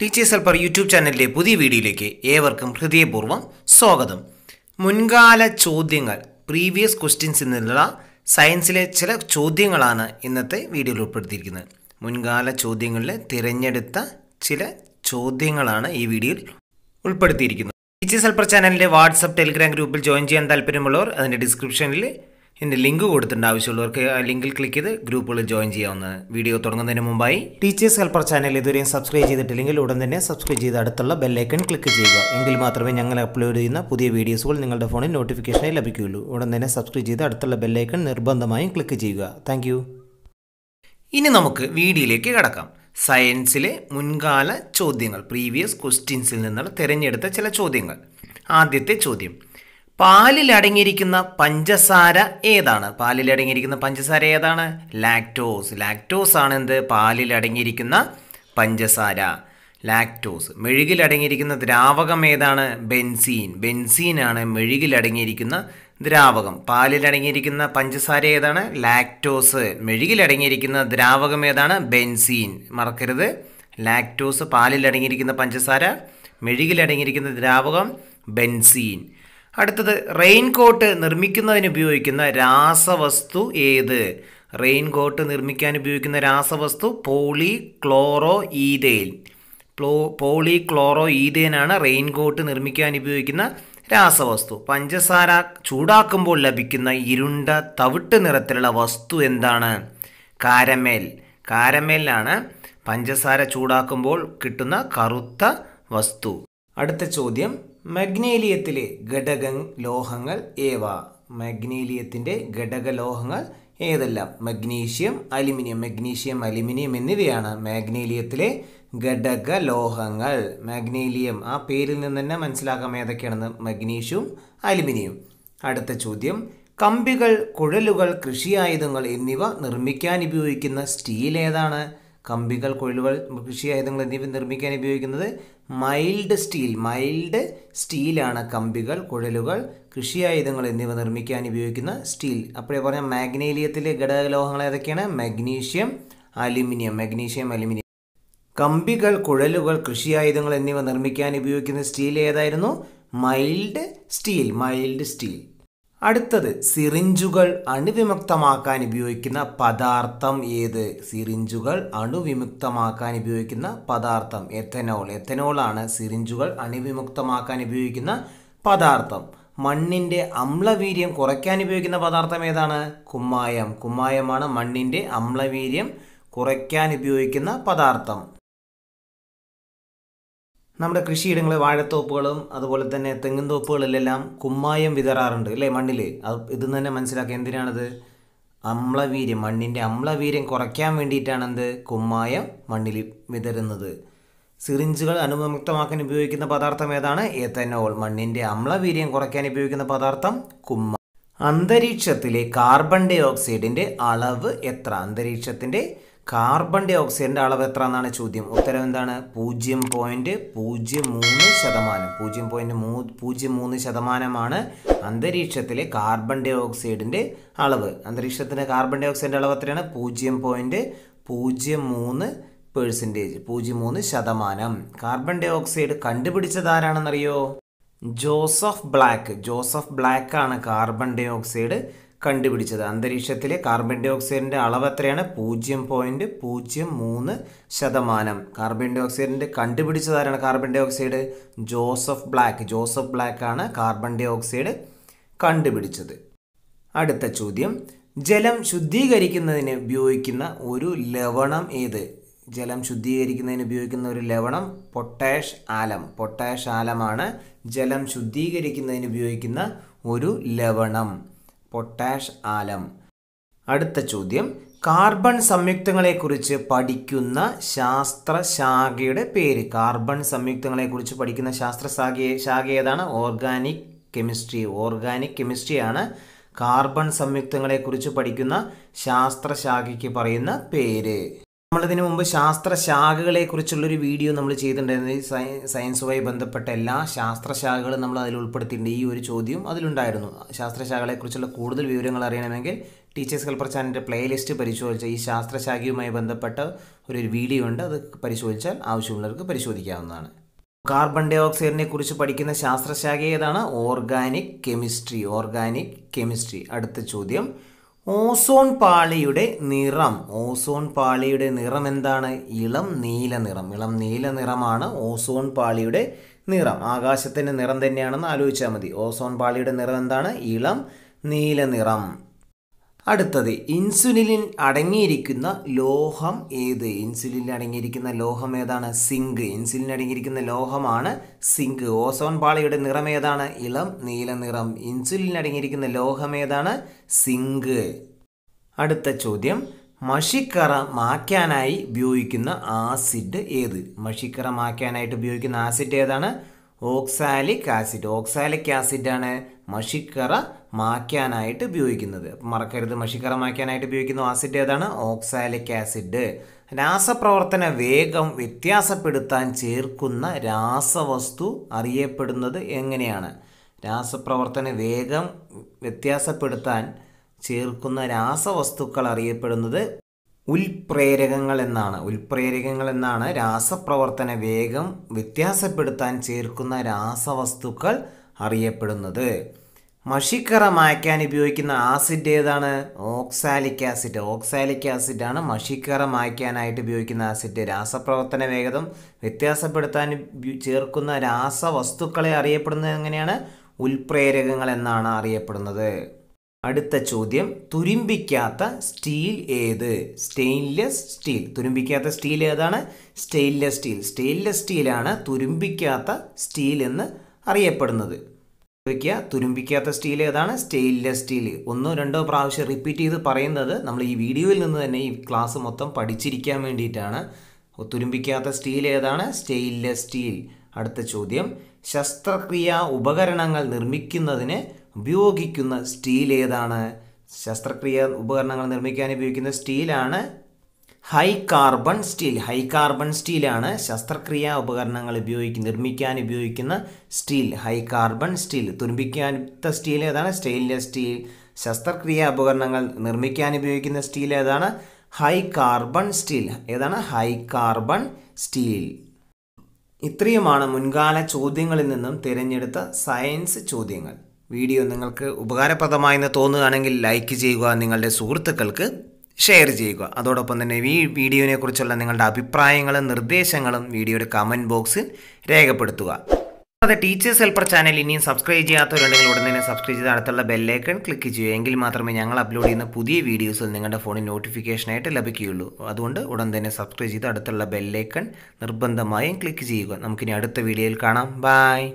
teachers helper YouTube ചാനലിലെ പുതിയ വീഡിയോയിലേക്ക് ഏവർക്കും ഹൃദയപൂർവ്വം സ്വാഗതം മുൻകാല ചോദ്യങ്ങൾ പ്രീവിയസ് ക്വസ്റ്റ്യൻസിൽ നിന്നുള്ള സയൻസിലെ ചില ചോദ്യങ്ങളാണ് ഇന്നത്തെ വീഡിയോയിൽ ഉൾപ്പെടുത്തിയിരിക്കുന്നത് മുൻകാല ചോദ്യങ്ങളിൽ തിരഞ്ഞെടുത്ത ചില ചോദ്യങ്ങളാണ് ഈ വീഡിയോയിൽ ഉൾപ്പെടുത്തിയിരിക്കുന്നത് ടീച്ചേഴ്സ് ഹെൽപ്പർ ചാനലിൻ്റെ വാട്സപ്പ് ടെലിഗ്രാം ഗ്രൂപ്പിൽ ജോയിൻ ചെയ്യാൻ താല്പര്യമുള്ളവർ അതിൻ്റെ ഡിസ്ക്രിപ്ഷനിൽ എൻ്റെ ലിങ്ക് കൊടുത്തിട്ടുണ്ട് ആവശ്യമുള്ളവർക്ക് ആ ലിങ്കിൽ ക്ലിക്ക് ചെയ്ത് ഗ്രൂപ്പുകളിൽ ജോയിൻ ചെയ്യാവുന്നതാണ് വീഡിയോ തുടങ്ങുന്നതിന് മുമ്പായി ടീച്ചേഴ്സ് ഹെൽപ്പർ ചാനൽ ഇതുവരെയും സബ്സ്ക്രൈബ് ചെയ്തിട്ടില്ലെങ്കിൽ ഉടൻ തന്നെ സബ്സ്ക്രൈബ് ചെയ്ത് അടുത്തുള്ള ബെല്ലൈക്കൺ ക്ലിക്ക് ചെയ്യുക എങ്കിൽ മാത്രമേ ഞങ്ങൾ അപ്ലോഡ് ചെയ്യുന്ന പുതിയ വീഡിയോസുകൾ നിങ്ങളുടെ ഫോണിൽ നോട്ടിഫിക്കേഷനായി ലഭിക്കുകയുള്ളൂ ഉടൻ തന്നെ സബ്സ്ക്രൈബ് ചെയ്ത് അടുത്തുള്ള ബെല്ലൈക്കൺ നിർബന്ധമായും ക്ലിക്ക് ചെയ്യുക താങ്ക് ഇനി നമുക്ക് വീഡിയോയിലേക്ക് കടക്കാം സയൻസിലെ മുൻകാല ചോദ്യങ്ങൾ പ്രീവിയസ് ക്വസ്റ്റ്യൻസിൽ നിന്നുള്ള തിരഞ്ഞെടുത്ത ചില ചോദ്യങ്ങൾ ആദ്യത്തെ ചോദ്യം പാലിൽ അടങ്ങിയിരിക്കുന്ന പഞ്ചസാര ഏതാണ് പാലിൽ അടങ്ങിയിരിക്കുന്ന പഞ്ചസാര ഏതാണ് ലാക്ടോസ് ലാക്ടോസ് ആണ് എന്ത് പാലിൽ അടങ്ങിയിരിക്കുന്ന പഞ്ചസാര ലാക്ടോസ് മെഴുകിൽ അടങ്ങിയിരിക്കുന്ന ദ്രാവകം ഏതാണ് ബെൻസീൻ ബെൻസീനാണ് മെഴുകിൽ അടങ്ങിയിരിക്കുന്ന ദ്രാവകം പാലിൽ അടങ്ങിയിരിക്കുന്ന പഞ്ചസാര ഏതാണ് ലാക്ടോസ് മെഴുകിൽ അടങ്ങിയിരിക്കുന്ന ദ്രാവകം ഏതാണ് ബെൻസീൻ മറക്കരുത് ലാക്ടോസ് പാലിൽ അടങ്ങിയിരിക്കുന്ന പഞ്ചസാര മെഴുകിൽ അടങ്ങിയിരിക്കുന്ന ദ്രാവകം ബെൻസീൻ അടുത്തത് റെയിൻകോട്ട് നിർമ്മിക്കുന്നതിന് ഉപയോഗിക്കുന്ന രാസവസ്തു ഏത് റെയിൻകോട്ട് നിർമ്മിക്കാൻ ഉപയോഗിക്കുന്ന രാസവസ്തു പോളി ക്ലോറോ ഈതേൻ പ്ലോ പോളി ക്ലോറോ ഈതേനാണ് റെയിൻകോട്ട് നിർമ്മിക്കാൻ ഉപയോഗിക്കുന്ന രാസവസ്തു പഞ്ചസാര ചൂടാക്കുമ്പോൾ ലഭിക്കുന്ന ഇരുണ്ട തവിട്ട് നിറത്തിലുള്ള വസ്തു എന്താണ് കാരമേൽ കാരമേലാണ് പഞ്ചസാര ചൂടാക്കുമ്പോൾ കിട്ടുന്ന കറുത്ത വസ്തു അടുത്ത ചോദ്യം മഗ്നീലിയത്തിലെ ഘടക ലോഹങ്ങൾ ഏവ മഗ്നീലിയത്തിൻ്റെ ഘടക ലോഹങ്ങൾ ഏതെല്ലാം മഗ്നീഷ്യം അലുമിനിയം മഗ്നീഷ്യം അലുമിനിയം എന്നിവയാണ് മാഗ്നീലിയത്തിലെ ഘടക ലോഹങ്ങൾ മാഗ്നീലിയം ആ പേരിൽ നിന്ന് തന്നെ മനസ്സിലാക്കാം ഏതൊക്കെയാണെന്ന് മഗ്നീഷ്യവും അലുമിനിയം അടുത്ത ചോദ്യം കമ്പികൾ കുഴലുകൾ ആയുധങ്ങൾ എന്നിവ നിർമ്മിക്കാൻ ഉപയോഗിക്കുന്ന സ്റ്റീൽ ഏതാണ് കമ്പികൾ കൊഴിലുകൾ ആയുധങ്ങൾ എന്നിവ നിർമ്മിക്കാൻ ഉപയോഗിക്കുന്നത് മൈൽഡ് സ്റ്റീൽ മൈൽഡ് സ്റ്റീലാണ് കമ്പികൾ കുഴലുകൾ ആയുധങ്ങൾ എന്നിവ നിർമ്മിക്കാൻ ഉപയോഗിക്കുന്ന സ്റ്റീൽ അപ്പോഴേ പറഞ്ഞ മാഗ്നീലിയത്തിലെ ലോഹങ്ങൾ ഏതൊക്കെയാണ് മാഗ്നീഷ്യം അലുമിനിയം മാഗ്നീഷ്യം അലുമിനിയം കമ്പികൾ കുഴലുകൾ ആയുധങ്ങൾ എന്നിവ നിർമ്മിക്കാൻ ഉപയോഗിക്കുന്ന സ്റ്റീൽ ഏതായിരുന്നു മൈൽഡ് സ്റ്റീൽ മൈൽഡ് സ്റ്റീൽ അടുത്തത് സിറിഞ്ചുകൾ അണുവിമുക്തമാക്കാൻ ഉപയോഗിക്കുന്ന പദാർത്ഥം ഏത് സിറിഞ്ചുകൾ അണുവിമുക്തമാക്കാൻ ഉപയോഗിക്കുന്ന പദാർത്ഥം എഥനോൾ എഥനോളാണ് സിറിഞ്ചുകൾ അണുവിമുക്തമാക്കാൻ ഉപയോഗിക്കുന്ന പദാർത്ഥം മണ്ണിൻ്റെ അമ്ലവീര്യം കുറയ്ക്കാൻ ഉപയോഗിക്കുന്ന പദാർത്ഥം ഏതാണ് കുമ്മായം കുമ്മായമാണ് മണ്ണിൻ്റെ അമ്ലവീര്യം കുറയ്ക്കാൻ ഉപയോഗിക്കുന്ന പദാർത്ഥം നമ്മുടെ കൃഷിയിടങ്ങൾ വാഴത്തോപ്പുകളും അതുപോലെ തന്നെ തെങ്ങിൻ തോപ്പുകളിലെല്ലാം കുമ്മായം വിതറാറുണ്ട് അല്ലേ മണ്ണിൽ അത് ഇതിൽ തന്നെ മനസ്സിലാക്കുക എന്തിനാണത് അമ്ലവീര്യം മണ്ണിൻ്റെ അമ്ലവീര്യം കുറയ്ക്കാൻ വേണ്ടിയിട്ടാണ് എന്ത് കുമ്മായം മണ്ണിൽ വിതരുന്നത് സിറിഞ്ചുകൾ അനുമുക്തമാക്കാൻ ഉപയോഗിക്കുന്ന പദാർത്ഥം ഏതാണ് എത്തനോൾ മണ്ണിൻ്റെ അമ്ലവീര്യം കുറയ്ക്കാൻ ഉപയോഗിക്കുന്ന പദാർത്ഥം കുമ്മ അന്തരീക്ഷത്തിലെ കാർബൺ ഡൈ ഓക്സൈഡിൻ്റെ അളവ് എത്ര അന്തരീക്ഷത്തിൻ്റെ കാർബൺ ഡൈ ഓക്സൈഡിൻ്റെ അളവ് എത്ര എന്നാണ് ചോദ്യം ഉത്തരം എന്താണ് പൂജ്യം പോയിൻറ്റ് പൂജ്യം മൂന്ന് ശതമാനം പൂജ്യം പോയിൻറ്റ് മൂ പൂജ്യം മൂന്ന് ശതമാനമാണ് അന്തരീക്ഷത്തിലെ കാർബൺ ഡൈ ഓക്സൈഡിൻ്റെ അളവ് അന്തരീക്ഷത്തിന് കാർബൺ ഡൈ ഓക്സൈഡിൻ്റെ അളവ് എത്രയാണ് പൂജ്യം പോയിൻറ്റ് പൂജ്യം മൂന്ന് പേഴ്സൻറ്റേജ് പൂജ്യം മൂന്ന് ശതമാനം കാർബൺ ഡൈ ഓക്സൈഡ് കണ്ടുപിടിച്ചത് ആരാണെന്നറിയോ ജോസഫ് ബ്ലാക്ക് ജോസഫ് ബ്ലാക്കാണ് കാർബൺ ഡൈ ഓക്സൈഡ് കണ്ടുപിടിച്ചത് അന്തരീക്ഷത്തിൽ കാർബൺ ഡൈ ഓക്സൈഡിൻ്റെ അളവ് എത്രയാണ് പൂജ്യം പോയിൻ്റ് പൂജ്യം മൂന്ന് ശതമാനം കാർബൺ ഡൈ ഓക്സൈഡിൻ്റെ ആരാണ് carbon dioxide Joseph Black Joseph Black ആണ് കാർബൺ ഡൈ ഓക്സൈഡ് കണ്ടുപിടിച്ചത് അടുത്ത ചോദ്യം ജലം ശുദ്ധീകരിക്കുന്നതിന് ഉപയോഗിക്കുന്ന ഒരു ലവണം ഏത് ജലം ശുദ്ധീകരിക്കുന്നതിന് ഉപയോഗിക്കുന്ന ഒരു ലവണം പൊട്ടാഷ് ആലം പൊട്ടാഷ് ആലമാണ് ജലം ശുദ്ധീകരിക്കുന്നതിന് ഉപയോഗിക്കുന്ന ഒരു ലവണം പൊട്ടാഷ് ആലം അടുത്ത ചോദ്യം കാർബൺ സംയുക്തങ്ങളെക്കുറിച്ച് പഠിക്കുന്ന ശാസ്ത്രശാഖയുടെ പേര് കാർബൺ സംയുക്തങ്ങളെക്കുറിച്ച് പഠിക്കുന്ന ശാസ്ത്ര ശാഖ ഏതാണ് ഓർഗാനിക് കെമിസ്ട്രി ഓർഗാനിക് കെമിസ്ട്രിയാണ് കാർബൺ സംയുക്തങ്ങളെക്കുറിച്ച് പഠിക്കുന്ന ശാസ്ത്രശാഖയ്ക്ക് പറയുന്ന പേര് നമ്മളിതിനു മുമ്പ് ശാസ്ത്ര കുറിച്ചുള്ളൊരു വീഡിയോ നമ്മൾ ചെയ്തിട്ടുണ്ടായിരുന്നു ഈ സയ സയൻസുമായി ബന്ധപ്പെട്ട എല്ലാ ശാസ്ത്ര ശാഖകളും നമ്മൾ അതിൽ ഉൾപ്പെടുത്തിയിട്ടുണ്ട് ഈ ഒരു ചോദ്യം അതിലുണ്ടായിരുന്നു ശാസ്ത്ര കുറിച്ചുള്ള കൂടുതൽ വിവരങ്ങൾ അറിയണമെങ്കിൽ ടീച്ചേഴ്സ് ഹെൽപ്പർ ചാനലിൻ്റെ പ്ലേലിസ്റ്റ് പരിശോധിച്ച ഈ ശാസ്ത്ര ശാഖയുമായി ബന്ധപ്പെട്ട ഒരു വീഡിയോ ഉണ്ട് അത് പരിശോധിച്ചാൽ ആവശ്യമുള്ളവർക്ക് പരിശോധിക്കാവുന്നതാണ് കാർബൺ ഡൈ ഓക്സൈഡിനെ കുറിച്ച് പഠിക്കുന്ന ശാസ്ത്രശാഖ ഏതാണ് ഓർഗാനിക് കെമിസ്ട്രി ഓർഗാനിക് കെമിസ്ട്രി അടുത്ത ചോദ്യം ഓസോൺ പാളിയുടെ നിറം ഓസോൺ പാളിയുടെ നിറം എന്താണ് ഇളം നീല നിറം ഇളം നീല നിറമാണ് ഓസോൺ പാളിയുടെ നിറം ആകാശത്തിൻ്റെ നിറം തന്നെയാണെന്ന് ആലോചിച്ചാൽ മതി ഓസോൺ പാളിയുടെ നിറം എന്താണ് ഇളം നീല നിറം അടുത്തത് ഇൻസുലിനിൽ അടങ്ങിയിരിക്കുന്ന ലോഹം ഏത് ഇൻസുലിനിൽ അടങ്ങിയിരിക്കുന്ന ലോഹം ഏതാണ് സിങ്ക് ഇൻസുലിൻ അടങ്ങിയിരിക്കുന്ന ലോഹമാണ് സിങ്ക് ഓസോൺ പാളിയുടെ നിറം ഏതാണ് ഇളം നീല നിറം ഇൻസുലിൻ അടങ്ങിയിരിക്കുന്ന ലോഹം ഏതാണ് സിങ്ക് അടുത്ത ചോദ്യം മഷിക്കറ മാക്കാനായി ഉപയോഗിക്കുന്ന ആസിഡ് ഏത് മഷിക്കറ മാക്കാനായിട്ട് ഉപയോഗിക്കുന്ന ആസിഡ് ഏതാണ് ഓക്സാലിക് ആസിഡ് ഓക്സാലിക് ആസിഡാണ് മഷിക്കറ മാക്കാനായിട്ട് ഉപയോഗിക്കുന്നത് മറക്കരുത് മഷിക്കറ ഉപയോഗിക്കുന്ന ആസിഡ് ഏതാണ് ഓക്സാലിക് ആസിഡ് രാസപ്രവർത്തന വേഗം വ്യത്യാസപ്പെടുത്താൻ ചേർക്കുന്ന രാസവസ്തു അറിയപ്പെടുന്നത് എങ്ങനെയാണ് രാസപ്രവർത്തന വേഗം വ്യത്യാസപ്പെടുത്താൻ ചേർക്കുന്ന രാസവസ്തുക്കൾ അറിയപ്പെടുന്നത് ഉൽപ്രേരകങ്ങൾ എന്നാണ് ഉൽപ്രേരകങ്ങൾ എന്നാണ് രാസപ്രവർത്തന വേഗം വ്യത്യാസപ്പെടുത്താൻ ചേർക്കുന്ന രാസവസ്തുക്കൾ അറിയപ്പെടുന്നത് മഷിക്കറ മായ്ക്കാൻ ഉപയോഗിക്കുന്ന ആസിഡ് ഏതാണ് ഓക്സാലിക് ആസിഡ് ഓക്സാലിക് ആസിഡാണ് മഷിക്കറ മായ്ക്കാനായിട്ട് ഉപയോഗിക്കുന്ന ആസിഡ് രാസപ്രവർത്തന വേഗതം വ്യത്യാസപ്പെടുത്താൻ ചേർക്കുന്ന രാസവസ്തുക്കളെ അറിയപ്പെടുന്നത് എങ്ങനെയാണ് ഉൽപ്രേരകങ്ങൾ എന്നാണ് അറിയപ്പെടുന്നത് അടുത്ത ചോദ്യം തുരുമ്പിക്കാത്ത സ്റ്റീൽ ഏത് സ്റ്റെയിൻലെസ് സ്റ്റീൽ തുരുമ്പിക്കാത്ത സ്റ്റീൽ ഏതാണ് സ്റ്റെയിൻലെസ് സ്റ്റീൽ സ്റ്റെയിൻലെസ് സ്റ്റീലാണ് തുരുമ്പിക്കാത്ത സ്റ്റീൽ എന്ന് അറിയപ്പെടുന്നത് വയ്ക്കുക തുരുമ്പിക്കാത്ത സ്റ്റീൽ ഏതാണ് സ്റ്റെയിൻലെസ് സ്റ്റീൽ ഒന്നോ രണ്ടോ പ്രാവശ്യം റിപ്പീറ്റ് ചെയ്ത് പറയുന്നത് നമ്മൾ ഈ വീഡിയോയിൽ നിന്ന് തന്നെ ഈ ക്ലാസ് മൊത്തം പഠിച്ചിരിക്കാൻ വേണ്ടിയിട്ടാണ് തുരുമ്പിക്കാത്ത സ്റ്റീൽ ഏതാണ് സ്റ്റെയിൻലെസ് സ്റ്റീൽ അടുത്ത ചോദ്യം ശസ്ത്രക്രിയ ഉപകരണങ്ങൾ നിർമ്മിക്കുന്നതിന് ഉപയോഗിക്കുന്ന സ്റ്റീൽ ഏതാണ് ശസ്ത്രക്രിയ ഉപകരണങ്ങൾ നിർമ്മിക്കാൻ ഉപയോഗിക്കുന്ന സ്റ്റീലാണ് high carbon steel high carbon സ്റ്റീലാണ് ശസ്ത്രക്രിയാ ഉപകരണങ്ങൾ ഉപയോഗിക്കുന്ന നിർമ്മിക്കാൻ ഉപയോഗിക്കുന്ന സ്റ്റീൽ ഹൈ കാർബൺ സ്റ്റീൽ തുരുമ്പിക്കാത്ത സ്റ്റീൽ ഏതാണ് സ്റ്റെയിൻലെസ് സ്റ്റീൽ ശസ്ത്രക്രിയാ ഉപകരണങ്ങൾ നിർമ്മിക്കാൻ ഉപയോഗിക്കുന്ന സ്റ്റീൽ ഏതാണ് ഹൈ കാർബൺ സ്റ്റീൽ ഏതാണ് ഹൈ കാർബൺ സ്റ്റീൽ ഇത്രയുമാണ് മുൻകാല ചോദ്യങ്ങളിൽ നിന്നും തിരഞ്ഞെടുത്ത സയൻസ് ചോദ്യങ്ങൾ വീഡിയോ നിങ്ങൾക്ക് ഉപകാരപ്രദമായെന്ന് തോന്നുകയാണെങ്കിൽ ലൈക്ക് ചെയ്യുക നിങ്ങളുടെ സുഹൃത്തുക്കൾക്ക് ഷെയർ ചെയ്യുക അതോടൊപ്പം തന്നെ ഈ വീഡിയോനെക്കുറിച്ചുള്ള നിങ്ങളുടെ അഭിപ്രായങ്ങളും നിർദ്ദേശങ്ങളും വീഡിയോയുടെ കമൻറ്റ് ബോക്സിൽ രേഖപ്പെടുത്തുക അതെ ടീച്ചേഴ്സ് ഹെൽപ്പർ ചാനൽ ഇനിയും സബ്സ്ക്രൈബ് ചെയ്യാത്തവരുണ്ടെങ്കിൽ ഉടൻ തന്നെ സബ്സ്ക്രൈബ് ചെയ്ത് അടുത്തുള്ള ബെല്ലൈക്കൺ ക്ലിക്ക് ചെയ്യുക എങ്കിൽ മാത്രമേ ഞങ്ങൾ അപ്ലോഡ് ചെയ്യുന്ന പുതിയ വീഡിയോസിൽ നിങ്ങളുടെ ഫോണിൽ നോട്ടിഫിക്കേഷനായിട്ട് ലഭിക്കുകയുള്ളൂ അതുകൊണ്ട് ഉടൻ തന്നെ സബ്സ്ക്രൈബ് ചെയ്ത് അടുത്തുള്ള ബെല്ലൈക്കൺ നിർബന്ധമായും ക്ലിക്ക് ചെയ്യുക നമുക്കിനി അടുത്ത വീഡിയോയിൽ കാണാം ബായ്